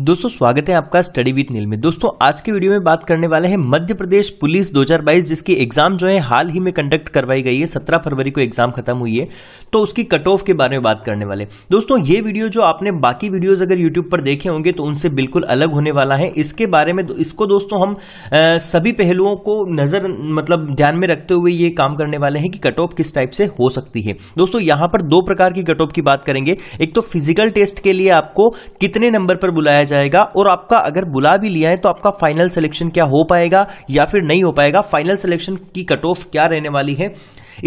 दोस्तों स्वागत है आपका स्टडी विथ नील में दोस्तों आज के वीडियो में बात करने वाले हैं मध्य प्रदेश पुलिस 2022 जिसकी एग्जाम जो है हाल ही में कंडक्ट करवाई गई है 17 फरवरी को एग्जाम खत्म हुई है तो उसकी कट ऑफ के बारे में बात करने वाले दोस्तों ये वीडियो जो आपने बाकी वीडियोज अगर यूट्यूब पर देखे होंगे तो उनसे बिल्कुल अलग होने वाला है इसके बारे में इसको दोस्तों हम सभी पहलुओं को नजर मतलब ध्यान में रखते हुए ये काम करने वाले हैं कि कट ऑफ किस टाइप से हो सकती है दोस्तों यहां पर दो प्रकार की कट ऑफ की बात करेंगे एक तो फिजिकल टेस्ट के लिए आपको कितने नंबर पर बुलाया बुलाया जाएगा और आपका अगर बुला भी लिया है तो आपका फाइनल सिलेक्शन क्या हो पाएगा या फिर नहीं हो पाएगा फाइनल सिलेक्शन की कट ऑफ क्या रहने वाली है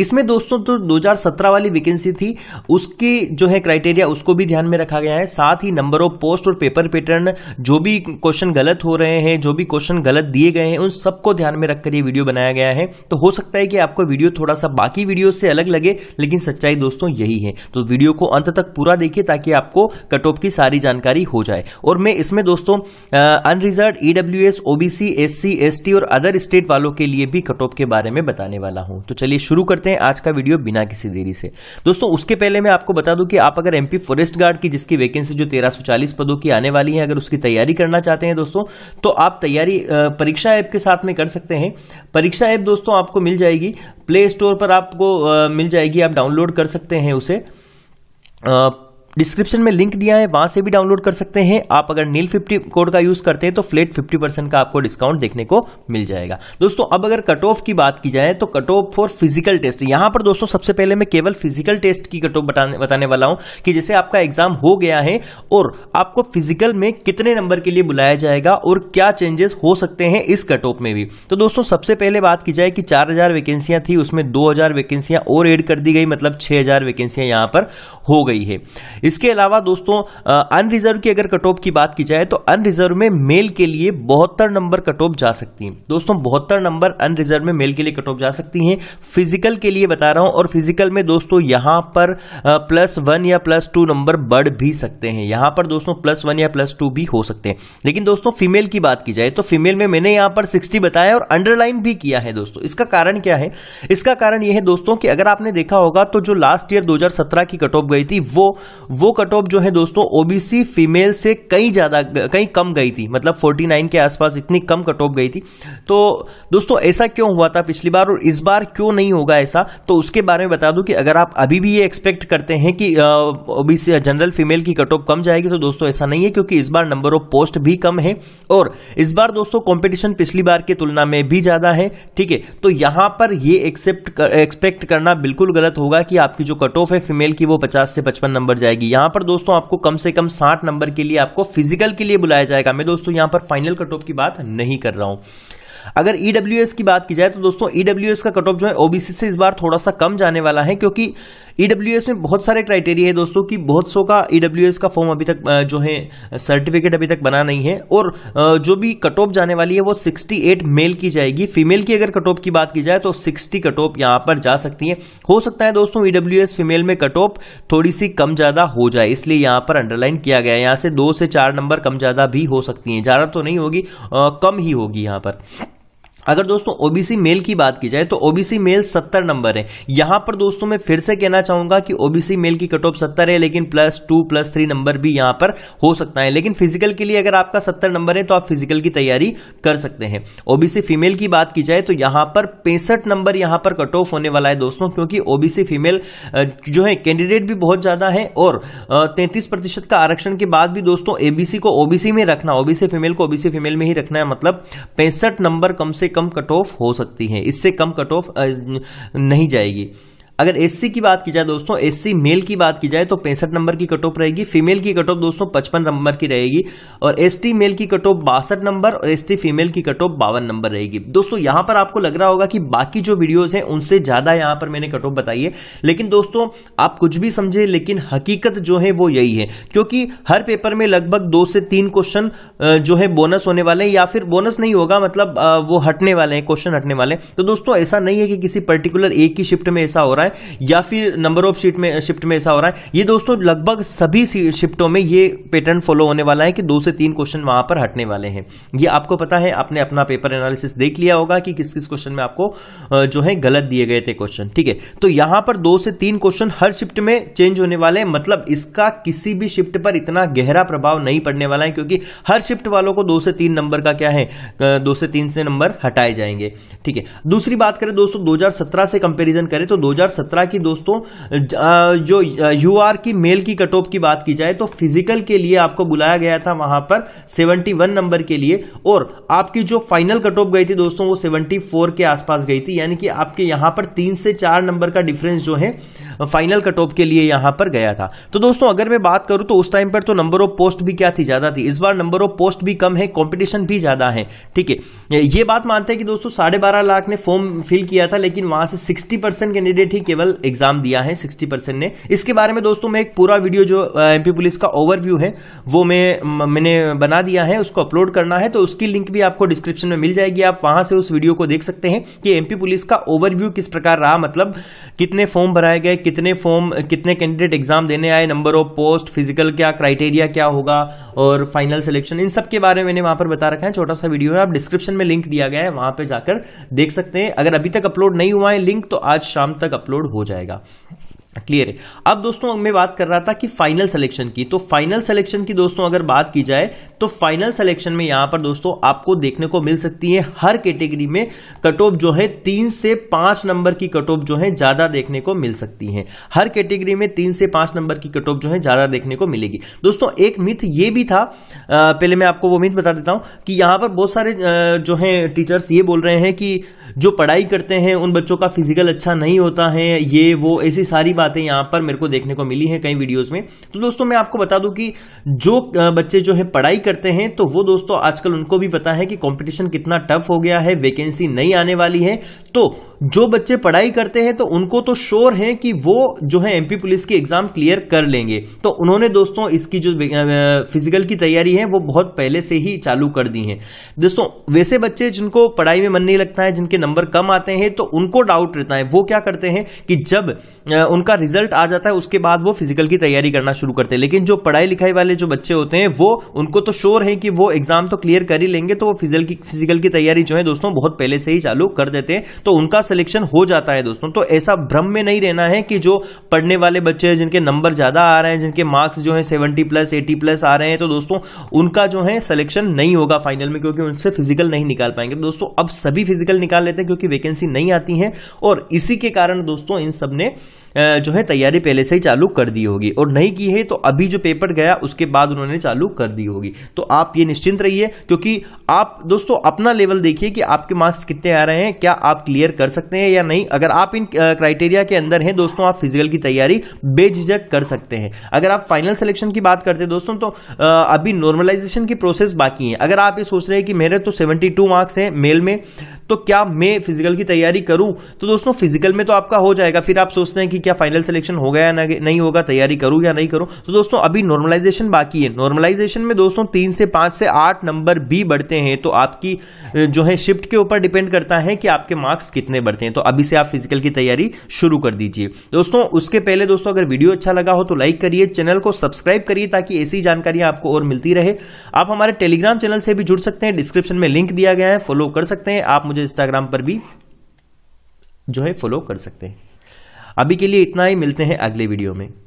इसमें दोस्तों तो 2017 वाली वैकेंसी थी उसकी जो है क्राइटेरिया उसको भी ध्यान में रखा गया है साथ ही नंबर ऑफ पोस्ट और पेपर पैटर्न जो भी क्वेश्चन गलत हो रहे हैं जो भी क्वेश्चन गलत दिए गए हैं उन सबको ध्यान में रखकर ये वीडियो बनाया गया है तो हो सकता है कि आपको वीडियो थोड़ा सा बाकी वीडियो से अलग लगे लेकिन सच्चाई दोस्तों यही है तो वीडियो को अंत तक पूरा देखिए ताकि आपको कट ऑफ की सारी जानकारी हो जाए और मैं इसमें दोस्तों unreserve EW S OBC SC और अदर स्टेट वालों के लिए भी कट ऑफ के बारे में बताने वाला हूं तो चलिए शुरू करते करते हैं आज का वीडियो बिना किसी देरी से दोस्तों उसके पहले मैं आपको बता दूं कि आप अगर एमपी फॉरेस्ट गार्ड की जिसकी वैकेंसी जो 1340 पदों की आने वाली है अगर उसकी तैयारी करना चाहते हैं दोस्तों तो आप तैयारी परीक्षा ऐप के साथ में कर सकते हैं परीक्षा ऐप दोस्तों आपको मिल जाएगी प्ले स्टोर पर आपको मिल जाएगी आप डाउनलोड कर सकते हैं उसे डिस्क्रिप्शन में लिंक दिया है वहां से भी डाउनलोड कर सकते हैं आप अगर नील फिफ्टी कोड का यूज करते हैं तो फ्लेट फिफ्टी परसेंट का आपको डिस्काउंट देखने को मिल जाएगा दोस्तों अब अगर कट ऑफ की बात की जाए तो cut off for physical test यहां पर दोस्तों सबसे पहले मैं केवल फिजिकल टेस्ट की कट ऑफ बताने बताने वाला हूं कि जैसे आपका एग्जाम हो गया है और आपको फिजिकल में कितने नंबर के लिए बुलाया जाएगा और क्या चेंजेस हो सकते हैं इस कट ऑफ में भी तो दोस्तों सबसे पहले बात की जाए कि चार हजार वैकेंसियां थी उसमें दो हजार वैकेंसियां और एड कर दी गई मतलब छह हजार वैकेंसियां यहां पर हो गई है इसके अलावा दोस्तों अनरिजर्व की अगर कट ऑफ की बात की जाए तो अनरिजर्व में मेल के लिए बहत्तर नंबर कट ऑफ जा सकती है दोस्तों बहत्तर नंबर अनरिजर्व में मेल के लिए कट ऑफ जा सकती है फिजिकल के लिए बता रहा हूं और फिजिकल में दोस्तों यहां पर प्लस वन या प्लस टू नंबर बढ़ भी सकते हैं यहां पर दोस्तों प्लस वन या प्लस टू भी हो सकते हैं लेकिन दोस्तों फीमेल की बात की जाए तो फीमेल में मैंने यहां पर सिक्सटी बताया और अंडरलाइन भी किया है दोस्तों इसका कारण क्या है इसका कारण यह है दोस्तों कि अगर आपने देखा होगा तो जो लास्ट ईयर 2017 की कट ऑफ गई थी वो वो कट ऑफ जो है दोस्तों ओबीसी फीमेल से कहीं ज़्यादा कहीं कम गई थी मतलब 49 के आसपास इतनी कम कट ऑफ गई थी तो दोस्तों ऐसा क्यों हुआ था पिछली बार और इस बार क्यों नहीं होगा ऐसा तो उसके बारे में बता दूं कि अगर आप अभी भी ये एक्सपेक्ट करते हैं कि ओबीसी जनरल फीमेल की कट ऑफ कम जाएगी तो दोस्तों ऐसा नहीं है क्योंकि इस बार नंबर ऑफ पोस्ट भी कम है और इस बार दोस्तों कॉम्पिटिशन पिछली बार की तुलना में भी ज़्यादा है ठीक है तो यहां पर यह एक्सेप्ट एक्सपेक्ट करना बिल्कुल गलत होगा कि आपकी जो कट ऑफ है फीमेल की वो पचास से पचपन नंबर जाएगी होगी यहां पर दोस्तों आपको कम से कम साठ नंबर के लिए आपको फिजिकल के लिए बुलाया जाएगा मैं दोस्तों यहां पर फाइनल कट ऑफ की बात नहीं कर रहा हूं अगर ईडब्ल्यूएस e की बात की जाए तो दोस्तों ईडब्ल्यूएस e का कट ऑफ जो है ओबीसी से इस बार थोड़ा सा कम जाने वाला है क्योंकि ईडब्ल्यूएस e में बहुत सारे क्राइटेरिया है दोस्तों कि बहुत सौ का ईडब्ल्यूएस का फॉर्म अभी तक जो है सर्टिफिकेट अभी तक बना नहीं है और जो भी कट ऑफ जाने वाली है वो 68 मेल की जाएगी फीमेल की अगर कट ऑफ की बात की जाए तो 60 कट ऑफ यहाँ पर जा सकती है हो सकता है दोस्तों ईडब्ल्यू फीमेल में कट ऑफ थोड़ी सी कम ज़्यादा हो जाए इसलिए यहाँ पर अंडरलाइन किया गया है यहाँ से दो से चार नंबर कम ज़्यादा भी हो सकती हैं ज़्यादा तो नहीं होगी कम ही होगी यहाँ पर अगर दोस्तों ओबीसी मेल की बात की जाए तो ओबीसी मेल सत्तर नंबर है यहां पर दोस्तों मैं फिर से कहना चाहूंगा कि ओबीसी मेल की कट ऑफ सत्तर है लेकिन plus two plus three number भी यहां पर हो सकता है लेकिन फिजिकल के लिए अगर आपका सत्तर नंबर है तो आप फिजिकल की तैयारी कर सकते हैं ओबीसी फीमेल की बात की जाए तो यहां पर पैंसठ नंबर यहां पर कट ऑफ होने वाला है दोस्तों क्योंकि ओबीसी फीमेल जो है कैंडिडेट भी बहुत ज्यादा है और तैंतीस प्रतिशत का आरक्षण के बाद भी दोस्तों एबीसी को ओबीसी में रखना ओबीसी फीमेल को ओबीसी फीमेल में ही रखना है मतलब पैंसठ नंबर कम से कम कट ऑफ हो सकती है इससे कम कट ऑफ नहीं जाएगी अगर एससी की बात की जाए दोस्तों एससी मेल की बात की जाए तो पैंसठ नंबर की कट ऑफ रहेगी फीमेल की कट ऑफ दोस्तों पचपन नंबर की रहेगी और एसटी मेल की कट ऑफ बासठ नंबर और एसटी फीमेल की कट ऑफ बावन नंबर रहेगी दोस्तों यहां पर आपको लग रहा होगा कि बाकी जो वीडियोज हैं उनसे ज्यादा यहां पर मैंने कट ऑफ बताई है लेकिन दोस्तों आप कुछ भी समझे लेकिन हकीकत जो है वो यही है क्योंकि हर पेपर में लगभग दो से तीन क्वेश्चन जो है बोनस होने वाले हैं या फिर बोनस नहीं होगा मतलब वो हटने वाले हैं क्वेश्चन हटने वाले हैं तो दोस्तों ऐसा नहीं है कि किसी पर्टिकुलर एक ही शिफ्ट में ऐसा हो रहा है रहा है या फिर नंबर ऑफ सीट में शिफ्ट में ऐसा हो रहा है ये दोस्तों लगभग सभी शिफ्टों में ये पैटर्न फॉलो होने वाला है कि दो से तीन क्वेश्चन वहां पर हटने वाले हैं ये आपको पता है आपने अपना पेपर एनालिसिस देख लिया होगा कि किस किस क्वेश्चन में आपको जो है गलत दिए गए थे क्वेश्चन ठीक है तो यहां पर दो से तीन क्वेश्चन हर शिफ्ट में चेंज होने वाले हैं मतलब इसका किसी भी शिफ्ट पर इतना गहरा प्रभाव नहीं पड़ने वाला है क्योंकि हर शिफ्ट वालों को दो से तीन नंबर का क्या है दो से तीन से नंबर हटाए जाएंगे ठीक है दूसरी बात करें दोस्तों 2017 से कंपैरिजन करें तो 2017 की दोस्तों जो यू की मेल की कट ऑफ की बात की जाए तो फिजिकल के लिए आपको बुलाया गया था वहां पर 71 नंबर के लिए और आपकी जो फाइनल कट ऑफ गई थी दोस्तों वो 74 के आसपास गई थी यानी कि आपके यहां पर तीन से चार नंबर का डिफरेंस जो है फाइनल कट ऑफ के लिए यहां पर गया था तो दोस्तों अगर मैं बात करूं तो उस टाइम पर तो नंबर ऑफ पोस्ट भी क्या थी ज्यादा थी इस बार नंबर ऑफ पोस्ट भी कम है कॉम्पिटिशन भी ज्यादा है ठीक है ये बात मानते हैं कि दोस्तों साढ़े बारह लाख ने फॉर्म फिल किया था लेकिन वहां से सिक्सटी परसेंट कैंडिडेट ही केवल एग्जाम दिया है सिक्सटी परसेंट ने इसके बारे में दोस्तों मैं एक पूरा वीडियो जो एमपी पुलिस का ओवरव्यू है वो मैं मैंने बना दिया है उसको अपलोड करना है तो उसकी लिंक भी आपको डिस्क्रिप्शन में मिल जाएगी आप वहां से उस वीडियो को देख सकते हैं कि एमपी पुलिस का ओवरव्यू किस प्रकार रहा मतलब कितने फॉर्म भराए गए कितने फॉर्म कितने कैंडिडेट एग्जाम देने आए नंबर ऑफ पोस्ट फिजिकल क्या क्राइटेरिया क्या होगा और फाइनल सिलेक्शन इन सब के बारे में मैंने वहां पर बता रखा है छोटा सा वीडियो है आप डिस्क्रिप्शन में लिंक दिया गया है वहां पर जाकर देख सकते हैं अगर अभी तक अपलोड नहीं हुआ है लिंक तो आज शाम तक अपलोड अपलोड हो जाएगा क्लियर है अब दोस्तों मैं बात कर रहा था कि फाइनल सिलेक्शन की तो फाइनल सिलेक्शन की दोस्तों अगर बात की जाए तो फाइनल सिलेक्शन में यहां पर दोस्तों आपको देखने को मिल सकती है हर कैटेगरी में कट ऑफ जो है तीन से पांच नंबर की कट ऑफ जो है ज्यादा देखने को मिल सकती है हर कैटेगरी में तीन से पांच नंबर की कट ऑफ जो है ज्यादा देखने को मिलेगी दोस्तों एक मिथ ये भी था पहले मैं आपको वो मिथ बता देता हूं कि यहां पर बहुत सारे जो है टीचर्स ये बोल रहे हैं कि जो पढ़ाई करते हैं उन बच्चों का फिजिकल अच्छा नहीं होता है ये वो ऐसी सारी बात बातें यहाँ पर मेरे को देखने को मिली है कई वीडियोस में तो दोस्तों मैं आपको बता दूं कि जो बच्चे जो है पढ़ाई करते हैं तो वो दोस्तों आजकल उनको भी पता है कि कॉम्पिटिशन कितना टफ हो गया है वैकेंसी नहीं आने वाली है तो जो बच्चे पढ़ाई करते हैं तो उनको तो श्योर है कि वो जो है एमपी पुलिस की एग्जाम क्लियर कर लेंगे तो उन्होंने दोस्तों इसकी जो फिजिकल की तैयारी है वो बहुत पहले से ही चालू कर दी है दोस्तों वैसे बच्चे जिनको पढ़ाई में मन नहीं लगता है जिनके नंबर कम आते हैं तो उनको डाउट रहता है वो क्या करते हैं कि जब उनका उनका रिजल्ट आ जाता है उसके बाद वो फिजिकल की तैयारी करना शुरू करते हैं लेकिन जो पढ़ाई लिखाई वाले जो बच्चे होते हैं वो उनको तो श्योर है कि वो एग्जाम तो क्लियर कर ही लेंगे तो वो फिजिकल की फिजिकल की तैयारी जो है दोस्तों बहुत पहले से ही चालू कर देते हैं तो उनका सिलेक्शन हो जाता है दोस्तों तो ऐसा भ्रम में नहीं रहना है कि जो पढ़ने वाले बच्चे हैं जिनके नंबर ज़्यादा आ रहे हैं जिनके मार्क्स जो है सेवेंटी प्लस एटी प्लस आ रहे हैं तो दोस्तों उनका जो है सिलेक्शन नहीं होगा फाइनल में क्योंकि उनसे फिजिकल नहीं निकाल पाएंगे तो दोस्तों अब सभी फिजिकल निकाल लेते हैं क्योंकि वैकेंसी नहीं आती है और इसी के कारण दोस्तों इन सब ने जो है तैयारी पहले से ही चालू कर दी होगी और नहीं की है तो अभी जो पेपर गया उसके बाद उन्होंने चालू कर दी होगी तो आप ये निश्चिंत रहिए क्योंकि आप दोस्तों अपना लेवल देखिए कि आपके मार्क्स कितने आ रहे हैं क्या आप क्लियर कर सकते हैं या नहीं अगर आप इन क्राइटेरिया के अंदर हैं दोस्तों आप फिजिकल की तैयारी बेझिझक कर सकते हैं अगर आप फाइनल सिलेक्शन की बात करते हैं दोस्तों तो अभी नॉर्मलाइजेशन की प्रोसेस बाकी है अगर आप ये सोच रहे हैं कि मेरे तो सेवेंटी मार्क्स हैं मेल में तो क्या मैं फिजिकल की तैयारी करूं तो दोस्तों फिजिकल में तो आपका हो जाएगा फिर आप सोचते हैं कि क्या फाइनल सिलेक्शन हो गया या नहीं होगा तैयारी करूं या नहीं करूं तो दोस्तों अभी नॉर्मलाइजेशन बाकी है नॉर्मलाइजेशन में दोस्तों तीन से पांच से आठ नंबर भी बढ़ते हैं तो आपकी जो है शिफ्ट के ऊपर डिपेंड करता है कि आपके मार्क्स कितने बढ़ते हैं तो अभी से आप फिजिकल की तैयारी शुरू कर दीजिए दोस्तों उसके पहले दोस्तों अगर वीडियो अच्छा लगा हो तो लाइक करिए चैनल को सब्सक्राइब करिए ताकि ऐसी जानकारियां आपको और मिलती रहे आप हमारे टेलीग्राम चैनल से भी जुड़ सकते हैं डिस्क्रिप्शन में लिंक दिया गया है फॉलो कर सकते हैं आप मुझे मुझे इंस्टाग्राम पर भी जो है फॉलो कर सकते हैं अभी के लिए इतना ही मिलते हैं अगले वीडियो में